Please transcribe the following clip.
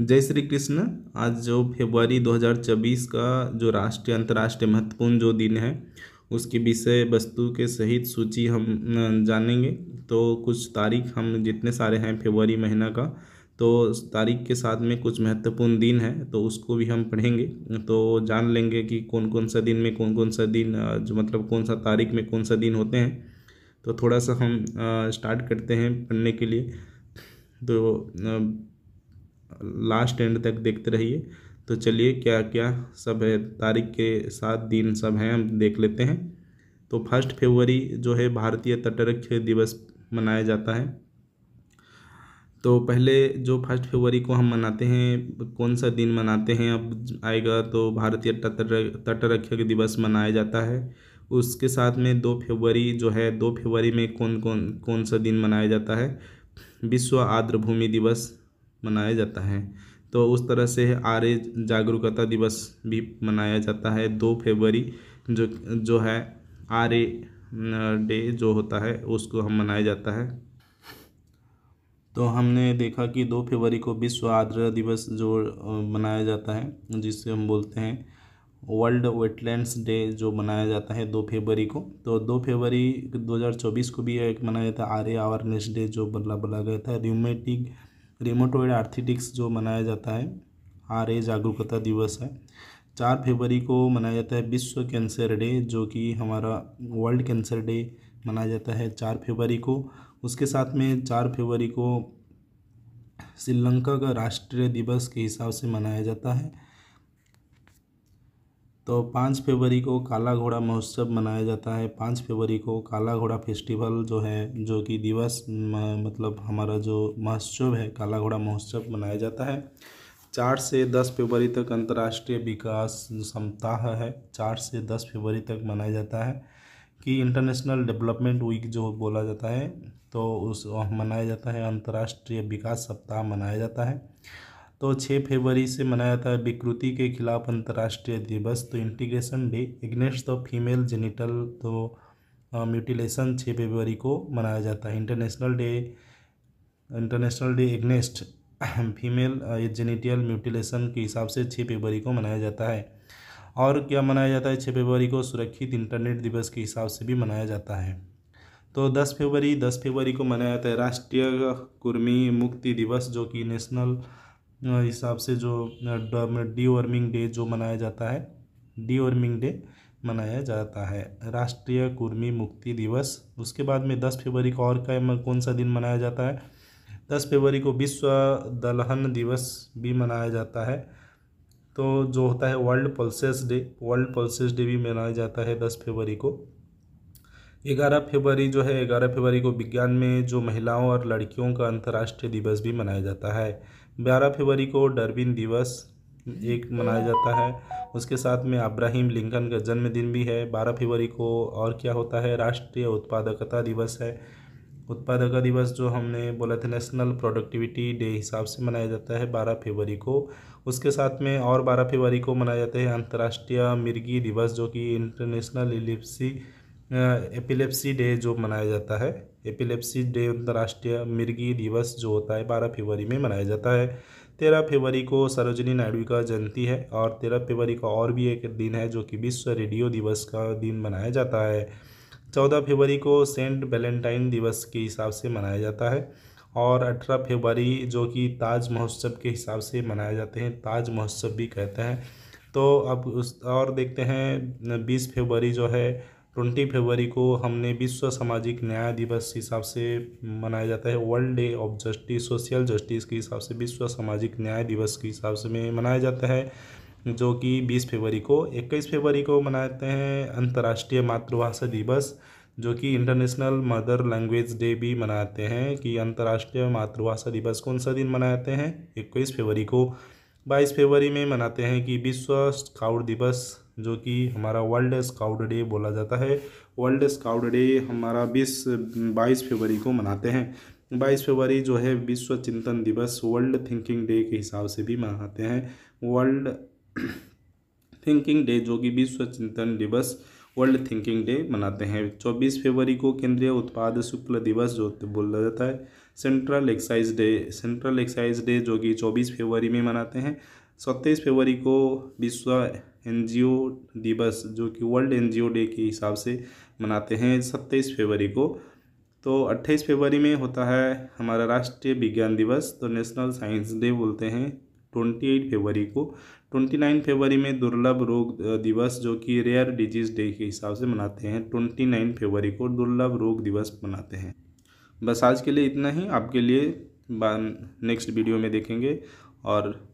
जय श्री कृष्ण आज जो फेबवरी 2024 का जो राष्ट्रीय अंतर्राष्ट्रीय महत्वपूर्ण जो दिन है उसकी विषय वस्तु के सहित सूची हम जानेंगे तो कुछ तारीख हम जितने सारे हैं फेबरी महीना का तो तारीख के साथ में कुछ महत्वपूर्ण दिन है तो उसको भी हम पढ़ेंगे तो जान लेंगे कि कौन कौन सा दिन में कौन कौन सा दिन जो मतलब कौन सा तारीख में कौन सा दिन होते हैं तो थोड़ा सा हम स्टार्ट करते हैं पढ़ने के लिए तो लास्ट एंड तक देखते रहिए तो चलिए क्या क्या सब है तारीख के साथ दिन सब हैं हम देख लेते हैं तो फर्स्ट फेबरी जो है भारतीय तटरक्षक दिवस मनाया जाता है तो पहले जो फर्स्ट फेबरी को हम मनाते हैं कौन सा दिन मनाते हैं अब आएगा तो भारतीय तटर तटरक्षक दिवस मनाया जाता है उसके साथ में दो फेबरी जो है दो फेवरी में कौन कौन कौन सा दिन मनाया जाता है विश्व आर्द्रभूमि दिवस मनाया जाता है तो उस तरह से आर्य जागरूकता दिवस भी मनाया जाता है दो फेबरी जो जो है आर्य डे जो होता है उसको हम मनाया जाता है तो हमने देखा कि दो फेबरी को विश्व आर्द्र दिवस जो मनाया जाता है जिसे हम बोलते हैं वर्ल्ड वेटलैंड्स डे जो मनाया जाता है दो फेबरी को तो दो फेबरी 2024 को भी एक मनाया जाता है आर्य अवेयरनेस डे जो बदला बोला गया था र्यूमेटिक रेमोटोइड आर्थिटिक्स जो मनाया जाता है आर ए जागरूकता दिवस है चार फरवरी को मनाया जाता है विश्व कैंसर डे जो कि हमारा वर्ल्ड कैंसर डे मनाया जाता है चार फरवरी को उसके साथ में चार फरवरी को श्रीलंका का राष्ट्रीय दिवस के हिसाब से मनाया जाता है तो पाँच फरवरी को काला घोड़ा महोत्सव मनाया जाता है पाँच फरवरी को काला घोड़ा फेस्टिवल जो है जो कि दिवस मतलब हमारा जो महोत्सव है काला घोड़ा महोत्सव मनाया जाता है चार से दस फरवरी तक अंतर्राष्ट्रीय विकास सप्ताह है चार से दस फरवरी तक मनाया जाता है कि इंटरनेशनल डेवलपमेंट वीक जो बोला जाता है तो उस मनाया जाता है अंतर्राष्ट्रीय विकास सप्ताह मनाया जाता है तो 6 फरवरी से मनाया जाता है विकृति के खिलाफ अंतर्राष्ट्रीय दिवस तो integration day against the female genital तो म्यूटिलेशन छः फरवरी को मनाया जाता है international day international day against female genital mutilation के हिसाब से छः फरवरी को मनाया जाता है और क्या मनाया जाता है छः फरवरी को सुरक्षित इंटरनेट दिवस के हिसाब से भी मनाया जाता है तो दस फरवरी दस फरवरी को मनाया जाता है राष्ट्रीय कुर्मी मुक्ति दिवस जो कि नेशनल हिसाब से जो डीवर्मिंग डे जो मनाया जाता है डीवर्मिंग डे मनाया जाता है राष्ट्रीय कुर्मी मुक्ति दिवस उसके बाद में दस फरवरी को और का कौन सा दिन मनाया जाता है दस फरवरी को विश्व दलहन दिवस भी मनाया जाता है तो जो होता है world pulses day world pulses day भी मनाया जाता है दस फरवरी को ग्यारह फरवरी जो है ग्यारह फरवरी को विज्ञान में जो महिलाओं और लड़कियों का अंतर्राष्ट्रीय दिवस भी मनाया जाता है 12 फरवरी को डरबिन दिवस एक मनाया जाता है उसके साथ में अब्राहिम लिंकन का जन्मदिन भी है 12 फरवरी को और क्या होता है राष्ट्रीय उत्पादकता दिवस है उत्पादकता दिवस जो हमने बोला था नेशनल प्रोडक्टिविटी डे हिसाब से मनाया जाता है 12 फरवरी को उसके साथ में और 12 फरवरी को मनाया जाता है अंतर्राष्ट्रीय मिर्गी दिवस जो कि इंटरनेशनल एलिपसी एपिलेप्सी डे जो मनाया जाता है एपिलेप्सी डे अंतर्राष्ट्रीय मिर्गी दिवस जो होता है बारह फरवरी में मनाया जाता है तेरह फरवरी को सरोजनी नायडू का जयंती है और तेरह फरवरी का और भी एक दिन है जो कि विश्व रेडियो दिवस का दिन मनाया जाता है चौदह फरवरी को सेंट वैलेंटाइन दिवस के हिसाब से मनाया जाता है और अठारह फरवरी जो कि ताज महोत्सव के हिसाब से मनाए जाते हैं ताज महोत्सव भी कहते हैं तो अब उस और देखते हैं बीस फरवरी जो है ट्वेंटी फरवरी को हमने विश्व सामाजिक न्याय दिवस हिसाब से मनाया जाता है world day of justice social justice के हिसाब से विश्व सामाजिक न्याय दिवस के हिसाब से में मनाया जाता है जो कि 20 फरवरी को 21 फरवरी को मनाते हैं अंतर्राष्ट्रीय मातृभाषा दिवस जो कि इंटरनेशनल मदर लैंग्वेज डे भी मनाते हैं कि अंतर्राष्ट्रीय मातृभाषा दिवस कौन सा दिन मनाते हैं इक्कीस फरवरी को बाईस फरवरी में मनाते हैं कि विश्व स्काउट दिवस जो कि हमारा वर्ल्ड स्काउट डे बोला जाता है वर्ल्ड स्काउट डे हमारा बीस बाईस फरवरी को मनाते हैं बाईस फरवरी जो है विश्व चिंतन दिवस वर्ल्ड थिंकिंग डे के हिसाब से भी मनाते हैं वर्ल्ड थिंकिंग डे जो कि विश्व चिंतन दिवस वर्ल्ड थिंकिंग डे मनाते हैं 24 फरवरी को केंद्रीय उत्पाद शुक्ल दिवस जो तो बोला जाता है central excise day central excise day जो कि 24 फरवरी में मनाते हैं सत्ताईस फरवरी को विश्व एनजीओ दिवस जो कि वर्ल्ड एनजीओ डे के हिसाब से मनाते हैं सत्ताईस फरवरी को तो अट्ठाईस फरवरी में होता है हमारा राष्ट्रीय विज्ञान दिवस तो नेशनल साइंस डे बोलते हैं ट्वेंटी एट फरवरी को ट्वेंटी नाइन फेबरी में दुर्लभ रोग दिवस जो कि रेयर डिजीज डे के हिसाब से मनाते हैं ट्वेंटी नाइन फेबरी को दुर्लभ रोग दिवस मनाते हैं बस आज के लिए इतना ही आपके लिए नेक्स्ट वीडियो में देखेंगे और